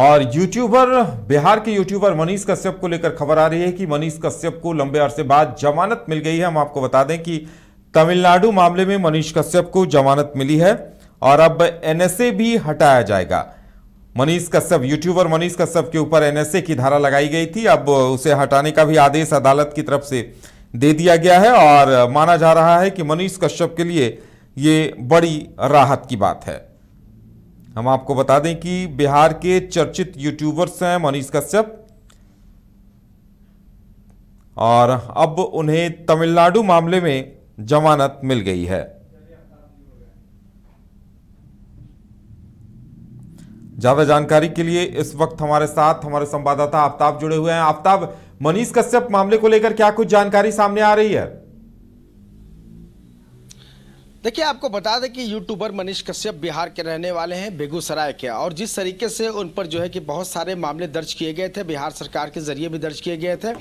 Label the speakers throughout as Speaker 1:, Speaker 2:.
Speaker 1: और यूट्यूबर बिहार के यूट्यूबर मनीष कश्यप को लेकर खबर आ रही है कि मनीष कश्यप को लंबे अरसे बाद जमानत मिल गई है हम आपको बता दें कि तमिलनाडु मामले में मनीष कश्यप को जमानत मिली है और अब एनएसए भी हटाया जाएगा मनीष कश्यप यूट्यूबर मनीष कश्यप के ऊपर एनएसए की धारा लगाई गई थी अब उसे हटाने का भी आदेश अदालत की तरफ से दे दिया गया है और माना जा रहा है कि मनीष कश्यप के लिए ये बड़ी राहत की बात है हम आपको बता दें कि बिहार के चर्चित यूट्यूबर्स हैं मनीष कश्यप और अब उन्हें तमिलनाडु मामले में जमानत मिल गई है ज्यादा जानकारी के लिए इस वक्त हमारे साथ हमारे संवाददाता आफ्ताब जुड़े हुए हैं आफ्ताब मनीष कश्यप मामले को लेकर क्या कुछ जानकारी सामने आ रही है
Speaker 2: देखिए आपको बता दें कि यूट्यूबर मनीष कश्यप बिहार के रहने वाले हैं बेगूसराय के और जिस तरीके से उन पर जो है कि बहुत सारे मामले दर्ज किए गए थे बिहार सरकार के जरिए भी दर्ज किए गए थे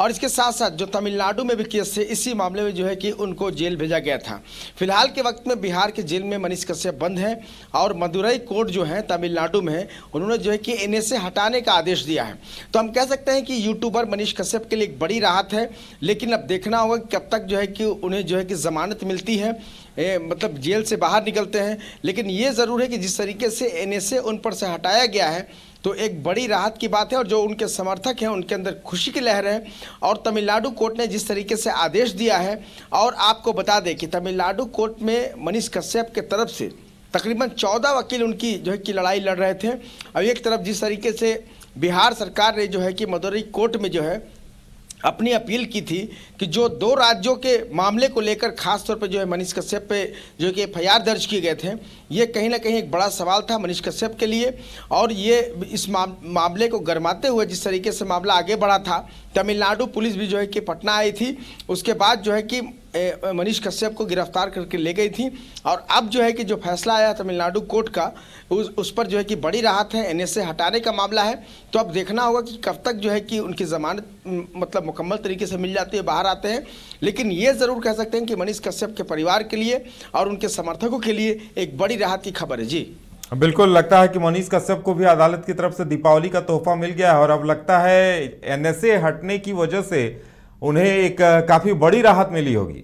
Speaker 2: और इसके साथ साथ जो तमिलनाडु में भी केस थे इसी मामले में जो है कि उनको जेल भेजा गया था फिलहाल के वक्त में बिहार के जेल में मनीष कश्यप बंद हैं और मदुरई कोर्ट जो है तमिलनाडु में उन्होंने जो है कि इन्हें से हटाने का आदेश दिया है तो हम कह सकते हैं कि यूट्यूबर मनीष कश्यप के लिए एक बड़ी राहत है लेकिन अब देखना होगा कब तक जो है कि उन्हें जो है कि जमानत मिलती है मतलब जेल से बाहर निकलते हैं लेकिन ये ज़रूर है कि जिस तरीके से एन उन पर से हटाया गया है तो एक बड़ी राहत की बात है और जो उनके समर्थक हैं उनके अंदर खुशी की लहर है और तमिलनाडु कोर्ट ने जिस तरीके से आदेश दिया है और आपको बता दें कि तमिलनाडु कोर्ट में मनीष कश्यप के तरफ से तकरीबन चौदह वकील उनकी जो है कि लड़ाई लड़ रहे थे अब एक तरफ जिस तरीके से बिहार सरकार ने जो है कि मदुरई कोर्ट में जो है अपनी अपील की थी कि जो दो राज्यों के मामले को लेकर खास तौर जो है मनीष कश्यप पे जो कि एफ दर्ज किए गए थे ये कहीं ना कहीं एक बड़ा सवाल था मनीष कश्यप के लिए और ये इस मामले को गरमाते हुए जिस तरीके से मामला आगे बढ़ा था तमिलनाडु पुलिस भी जो है कि पटना आई थी उसके बाद जो है कि मनीष कश्यप को गिरफ्तार करके ले गई थी और अब जो है कि जो फैसला आया तमिलनाडु कोर्ट का उस उस पर जो है कि बड़ी राहत है एन हटाने का मामला है तो अब देखना होगा कि कब तक जो है कि उनकी ज़मानत मतलब मुकम्मल तरीके से मिल जाती है बाहर आते हैं लेकिन ये ज़रूर कह सकते हैं कि मनीष कश्यप के परिवार के लिए और उनके
Speaker 1: समर्थकों के लिए एक बड़ी राहत की खबर है जी बिल्कुल लगता है कि मनीष कश्यप को भी अदालत की तरफ से दीपावली का तोहफा मिल गया है और अब लगता है एनएसए हटने की वजह से उन्हें एक काफ़ी बड़ी राहत मिली होगी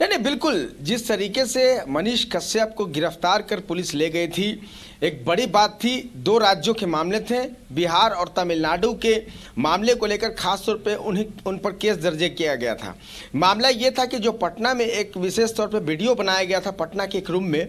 Speaker 2: नहीं नहीं बिल्कुल जिस तरीके से मनीष कश्यप को गिरफ्तार कर पुलिस ले गई थी एक बड़ी बात थी दो राज्यों के मामले थे बिहार और तमिलनाडु के मामले को लेकर खास तौर पे उन्हें उन पर केस दर्ज किया गया था मामला ये था कि जो पटना में एक विशेष तौर पे वीडियो बनाया गया था पटना के एक रूम में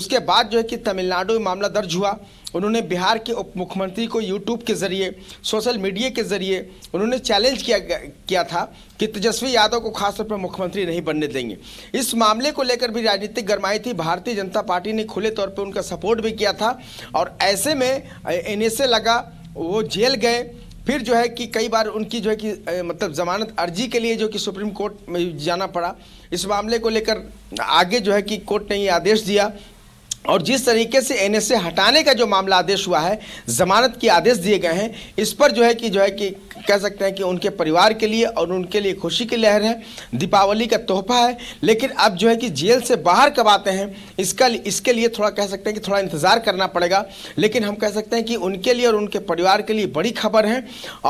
Speaker 2: उसके बाद जो है कि तमिलनाडु में मामला दर्ज हुआ उन्होंने बिहार के उप मुख्यमंत्री को यूट्यूब के जरिए सोशल मीडिया के जरिए उन्होंने चैलेंज किया किया था कि तेजस्वी यादव को खासतौर पर मुख्यमंत्री नहीं बनने देंगे इस मामले को लेकर भी राजनीतिक गरमाई थी भारतीय जनता पार्टी ने खुले तौर पर उनका सपोर्ट भी किया था और ऐसे में एन लगा वो जेल गए फिर जो है कि कई बार उनकी जो है कि मतलब जमानत अर्जी के लिए जो कि सुप्रीम कोर्ट में जाना पड़ा इस मामले को लेकर आगे जो है कि कोर्ट ने ये आदेश दिया और जिस तरीके से एनएसए हटाने का जो मामला आदेश हुआ है जमानत के आदेश दिए गए हैं इस पर जो है कि जो है कि कह सकते हैं कि उनके परिवार के लिए और उनके लिए खुशी की लहर है दीपावली का तोहफा है लेकिन अब जो है कि जेल से बाहर कब आते हैं इसका इसके लिए थोड़ा कह सकते हैं कि थोड़ा इंतज़ार करना पड़ेगा लेकिन हम कह सकते हैं कि उनके लिए और उनके परिवार के लिए बड़ी खबर है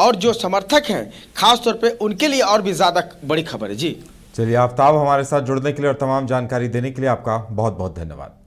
Speaker 2: और जो समर्थक हैं
Speaker 1: खासतौर पर उनके लिए और भी ज़्यादा बड़ी खबर है जी चलिए आफ्ताब हमारे साथ जुड़ने के लिए और तमाम जानकारी देने के लिए आपका बहुत बहुत धन्यवाद